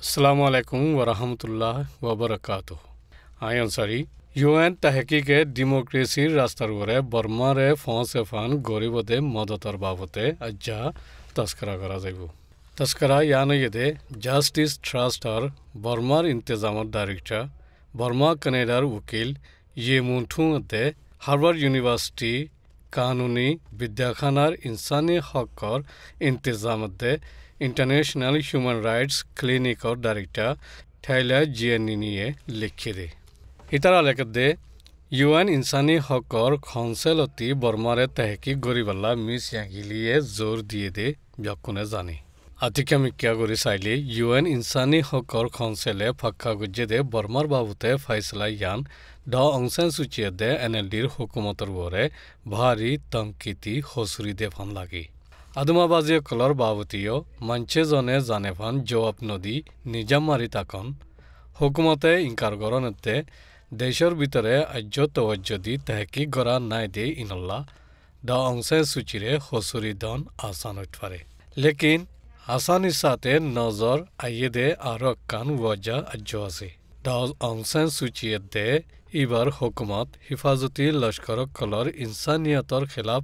Assalamu alaikum wa rahmatullah wa barakatuh. I am sorry. UN तहकीके democracy रास्ता रे Burma रे फोंसे फान गरीब दे मददर बाबते अज्जा तस्करा करा जाइबो तस्करा यानो यदे जस्टिस ट्रस्ट और बर्मा इंतजाम डायरेक्टर बर्मा कनेडार वकील ये मुंठू दे हार्वर्ड यूनिवर्सिटी कानूनी विद्याखानार इंसानी हक और इंतजाम दे इंटरनेशनल ह्यूमन राइट्स क्लिनिक और डायरेक्टर थैला जियनिनी लिखे दे ইউ এন ইনচানী হকৰ খঞ্চেলতি বৰ্মাৰে তেহকিক গৰিবালা মিছ য়াঙিলিয়ে জোৰ দিয়ে দে ব্যকুনে জানি আতিকা মিকা কৰি চাইলি এন ইনচানী হকৰ খনছেলে ফাক্কা গুজ্জে দে বৰ্মাৰ বাবুতে ফাইচলা ইয়ান দ অংচেন চুচিয়ে দে এন এল ডিৰ হুকুমতৰ বৰে ভাৰী তংকিতি হচৰি দে ফান লাগি আদুমাবাজীয় কলৰ বাবতীয় মঞ্চেজনে জানে ফান জৱাব নদী নিজাম মাৰি তাকন হুকুমতে ইংকাৰ গৰণতে দেশৰ ভিতৰত আজ্যতৱত যদি তেহকি গৰা নাই দে ইনল্লা দ অংশে সূচীৰে সচুৰি ধন আচান উঠাৰে লেকিন আচান ইচাতে নজৰ আইয়ে দে আৰু কাণ ৱজা আজ্য আছে দ অংশে সূচীয়ে দে ইবাৰ হুকুমত হিফাজতি লস্কৰ কলৰ ইনচানিয়তৰ খিলাপ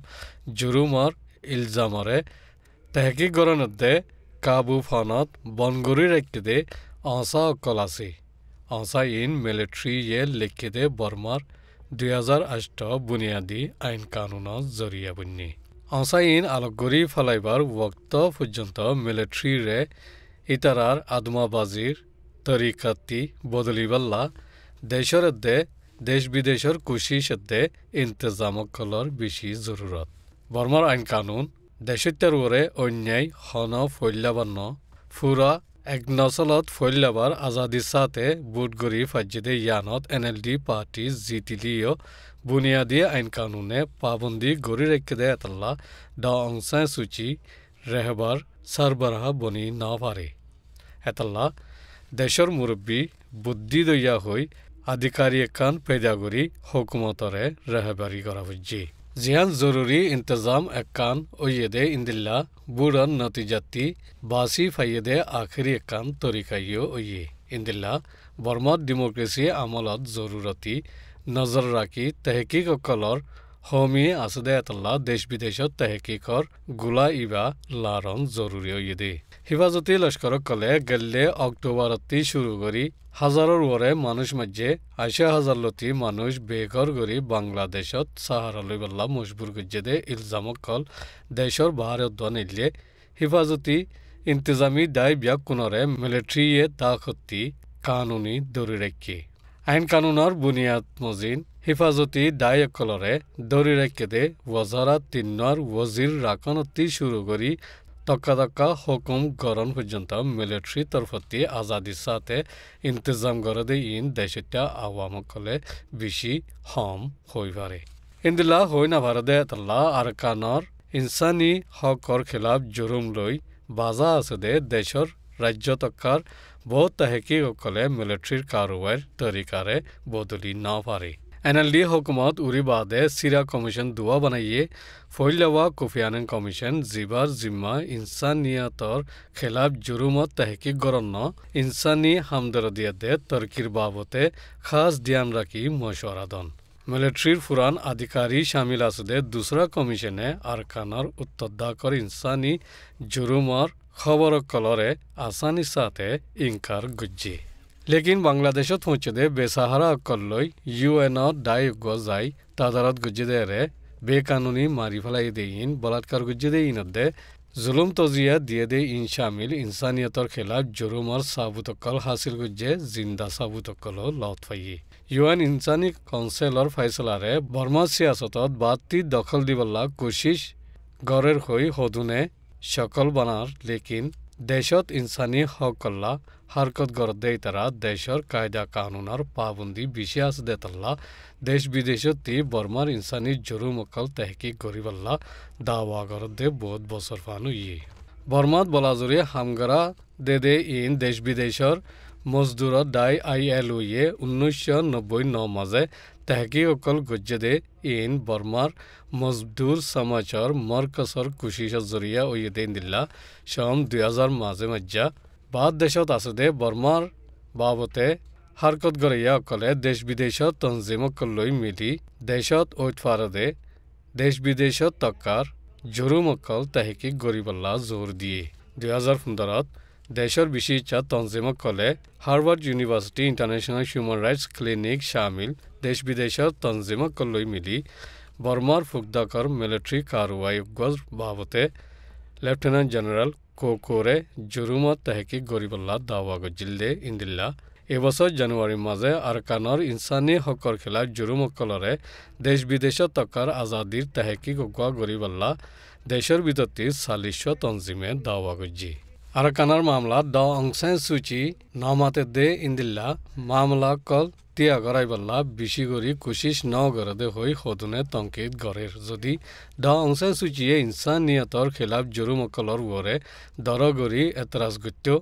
জুৰুমৰ ইলজামৰে তেহকি গৰণত দে কাবু ফানত বনগুৰি ৰাখ্যদে অংশ অকল আছে অজাইন মিলিট্ৰীয়ে লিখিদে বৰ্মাৰ দুহেজাৰ আঠ বুনিয়াদী আইন কানুনত জৰিয়া বুন্নি অচাইন আলোকগুৰি ফলাইবাৰ ৱক্ত পৰ্যন্ত মিলিট্ৰীৰে ইতাৰাৰ আদমাবাজিৰ তৰিকাতি বদলিবাল্লা দেশৰ দে দেশ বিদেশৰ কোচিছতে ইন্তজামকলৰ বেছি জৰুৰত বৰ্মাৰ আইন কানুন দেশত্যাৰোৰে অন্যায় হন ফল্যাবান্ন ফুৰা এক নচলত ফৈল্যাবাৰ আজাদী চাতে বুটগুৰি ফাজিদে য়ানত এন এল ডি পাৰ্টী জিতিলিঅ বুনিয়াদী আইন কানুনে পাবন্দী গৰি ৰেকেদে এতাল্লা দ অংসাই চুচি ৰেহবাৰ চৰবৰাহ বনি নাভাৰে এটলা দেশৰ মুৰব্বী বুদ্ধি দৈয়া হৈ আধিকাৰী একান পেদাগুৰি হকুমতৰে ৰেহবাৰী কৰা হৈছে جیان ضروری انتظام ایقان اےدے اندللہ بوران نتیجاتی باسی فائدے آخری ایک کان تریو ائندہ برماد ڈیموکرسیلت ضرورتی نظر راکی تحقیق হোমি এতলা দেশ বিদেশত তেহকিকর গুলা ইবা লারন জরুরি ইদি হিফাজতি লস্করক কলে গেল্লে অক্টোবরতি শুরু করি হাজারর ওরে মানুষ মাঝে আশা হাজার লতি মানুষ বেঘর করি বাংলাদেশত সাহারা লইবাল্লা মজবুর গুজ্জেদে ইলজামক কল দেশর বাহার দন ইলে হিফাজতি ইন্তজামি দায় ব্যাক কোনরে মিলিটারিয়ে দাখত্তি কানুনি দরি রাখি আইন কানুনর বুনিয়াদ মজিন হেফাজতি हिफाजती রেখে দে वजारात तिन्नर वजीर राकनती শুরু করি তক্কা তক্কা হুকুম গরম পর্যন্ত মিলিটারি তরফতি আজাদির সাথে ইন্তজাম করে দে ইন দেশটা আওয়ামকলে বেশি হম হই পারে ইন্দিলা হই না ভারত এতলা আর কানর ইনসানি হকর খেলাফ জরুম লই বাজা আছে দে দেশর রাজ্য তক্কার বহু সকলে মিলিটারির কারোয়ার তরিকারে বদলি না পারে এন এল ডি হকুমত উৰি বাদে চিৰা কমিশ্যন দুৱা বনায়ে ফৈলাৱা কুফিয়ান কমিশ্যন জিবাৰ জিম্মা ইনচানিয়াতৰ খেলাফ জুৰুমত তেহকিক গৰণ্য ইনচানি হামদৰদিয়াতে তৰ্কীৰ বাবতে খাচ ধ্যান ৰাখি মশৰাধন মিলিট্ৰীৰ ফুৰাণ আধিকাৰী চামিল আছোঁতে দুচৰা কমিশ্যনে আৰকানৰ উত্তদাকৰ ইনচানি জুৰুমৰ খবৰ কলৰে আচানিচাতে ইংকাৰ গুজ্জি লেকিন বাংলাদেশত সোঁচদে বেচাহাৰা অকললৈ ইউ এনত দায় গজাই তাদাৰত গুজিদেৰে বেকানুনী মাৰি পেলাই দে ইন বলাৎকাৰ গুজিদে ইনদে জুলুম তজিয়া দিয়ে দে ইন চামিল ইনচানিয়তৰ খিলাফ জুলুমৰ চাবুতকল হাচিল গুজে জিন্দা চাবুতকলো লত ফাই ইউএন ইনচানী কাউঞ্চেলৰ ফাইচলাৰে বৰ্মা চিয়াচতত বাতি দখল দিবলা কোচিছ গড়েৰ হৈ সদুনে চকল বনাৰ লেকিন দেশত ইনসানী হকল্লা হৰকত গৰ্দেই তাৰা দেশৰ কায়দা কানুনৰ পাবন্দি বিশ্বাস দেতাল্লা দেশ বিদেশতি বৰ্মাৰ ইনসানি জৰুমকল তেহকি গৰিবাল্লা দাওয়া গৰ্দে বোধ বছৰ ফানু ই বৰ্মাত বলাজৰি হামগৰা দে দে ইন দেশ বিদেশৰ মজদুৰ দায় আই এল ইয়ে উনৈশ ন মাজে তেহকে অকল গজ্জদে ইন বৰ্মাৰ মজদুৰ সমাজৰ মৰকছৰ কুশিশৰ জৰিয়া ঐয়দে নিলা চম দুহেজাৰ মাজে মজ্জা বাদ দেশত আছোঁতে বৰ্মাৰ বাবতে হাৰকত গঢ়িয়া অকলে দেশ বিদেশৰ তঞ্জিমক লৈ মিলি দেশত ঐতফাৰদে দেশ বিদেশত টকাৰ জৰুমকল তেহকি গঢ়িবলা জোৰ দিয়ে দুহেজাৰ সোন্দৰত দেশৰ বিশিষ্ট তঞ্জিমক কলে Harvard university international human rights clinic চামিল দেশ বিদেশৰ তঞ্জিমকলৈ মিলি বৰ্মাৰ ফুকদাকৰ মিলিটাৰী কাৰৱাইগৰ বাবতে লেফটেনেণ্ট জেনেৰেল কোকোৰে জুৰুমত তেহকিক গৰিবল্লা দাৱা গজিল্লে ইন্দিল্লা এবছৰ জানুৱাৰীৰ মাজে আৰকানৰ ইনচানী হকৰ খেলা জুৰুমসকলৰে দেশ বিদেশত টকাৰ আজাদীৰ তেহকিক অকোৱা গৰিবল্লা দেশৰ ভিতৰতে চাল্লিছ তঞ্জিমে দাৱা গজি আরকানার মামলা ড অংসান সুচি নমাতে দে ইন্দিল্লা মামলা কল আগৰাই কৰাইবাৰ লাভ বেছি কৰি ন নগৰতে হৈ সদনে তংকিদ গড়ে যদি দ অংসান সূচীয়ে ইনচানিয়তৰ খিলাফ জৰুম অকলৰ দৰ দৰগৰি এতৰাজ গুত্য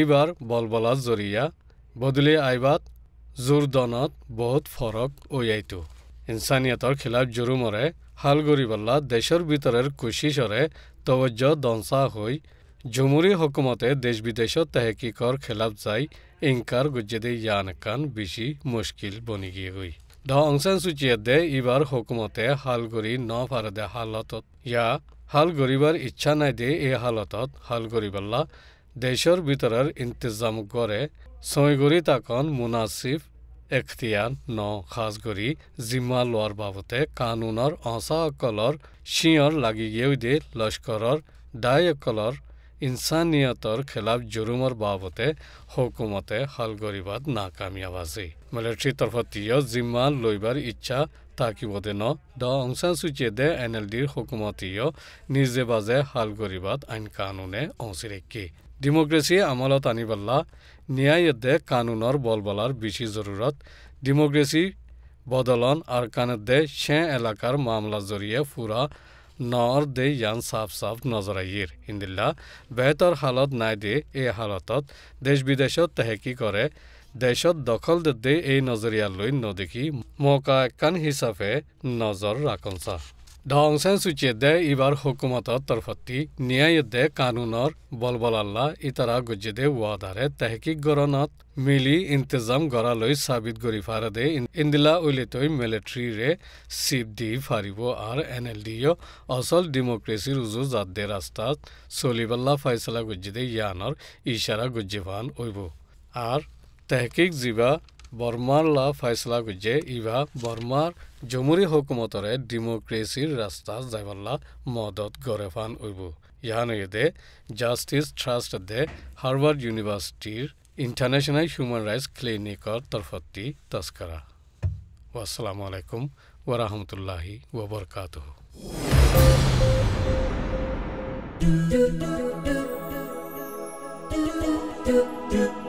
এইবাৰ বলবলা জৰিয়া বদলি আইবাত জোৰদনত বহুত ফৰক ঐয়াইটো ইনচানিয়তৰ খিলাফ জৰুমৰে হাল গৰিবল্লা দেশৰ ভিতৰৰ কোচিছৰে তৱজ্জ দংসা হৈ জমুৰি হকুমতে দেশ বিদেশত তেহকিকৰ খেলাব যাই ইংকাৰ গুজ্জেদে ইয়ানকান বেছি মুস্কিল বনি গিয়ে গৈ দহ অংশান দে ইবাৰ হকুমতে হাল গুৰি ন ফাৰদে হালতত ইয়া হাল গৰিবাৰ ইচ্ছা নাই দে এই হালতত হাল গৰিবাল্লা দেশৰ ভিতৰৰ ইন্তজাম কৰে চৈগুৰি তাকন মুনাচিফ এখতিয়াৰ ন সাজগুৰি জিম্মা লোৱাৰ বাবদে কানুনৰ অসাসকলৰ চিঞৰ লাগি গেউদে লস্কৰৰ দায়সকলৰ ইনচানিয়তৰ খিলাফ জুৰুমৰ বাবতে হুকুমতে শালগৰিবাদ নাকামিয়াবাজি মিলিট্ৰী তৰফত জিম্মা লৈবাৰ ইচ্ছা থাকিব দেন দ অংসান সুচিয়ে দে এন এল ডিৰ হুকুমতীয় নিজে বাজে শালগৰিবাদ আইন কানুনে অংশীৰেকি ডিমক্ৰেচিয়ে আমলত আনিবলা ন্যায়দে কানুনৰ বলবলাৰ বেছি জৰুৰত ডিমক্ৰেচি বদলন আৰু কানদে চে এলেকাৰ মামলাৰ জৰিয়তে ফুৰা নর দে ইয়ান সাফ সাফ নজরাইৰ ইন্দিল্লা বেহতৰ হালত নাই দে এই হালতত দেশ বিদেশত তেহেকি কৰে দেশত দখল দে এই নজৰিয়া লৈ নদেখি মৌকা একান হিচাপে নজৰ ৰাখনচা ডংছেন দে ইবার হুকুমতর তরফতি নিয়ায়দে কানুনর বলবলাল্লা ইতারা গুজেদে ওয়াদারে তেহকিক গরনত মিলি ইন্তজাম গড়ালৈ সাবিত গরি ফারদে ইন্দিলা উলিতৈ মিলিটারিরে চিপ দি ফারিব আর এন এল ডিও অচল ডেমোক্রেসি রুজু জাদ্দে রাস্তাত চলিবাল্লা ফাইসলা গুজেদে ইয়ানর ইশারা গুজিফান ওইব আর তেহকিক জিবা বর্মার লা ফাইসলা করছে ইভা বর্মার জমুরি হকুমতরে ডেমোক্রেসির রাস্তা যাইবাল্লা মদত গড়ে ফান উইব ইহান দে জাস্টিস ট্রাস্ট দে হার্ভার্ড ইউনিভার্সিটির ইন্টারন্যাশনাল হিউম্যান রাইটস ক্লিনিকর তরফতি তস্করা আসসালামু আলাইকুম ওরহমতুল্লাহি ওবরকাত Do do do do do do do do